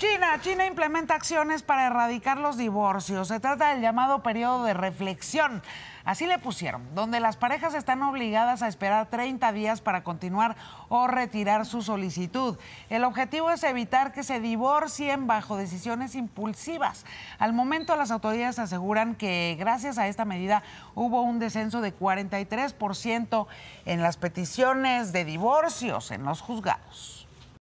China, China implementa acciones para erradicar los divorcios. Se trata del llamado periodo de reflexión. Así le pusieron, donde las parejas están obligadas a esperar 30 días para continuar o retirar su solicitud. El objetivo es evitar que se divorcien bajo decisiones impulsivas. Al momento las autoridades aseguran que gracias a esta medida hubo un descenso de 43% en las peticiones de divorcios en los juzgados.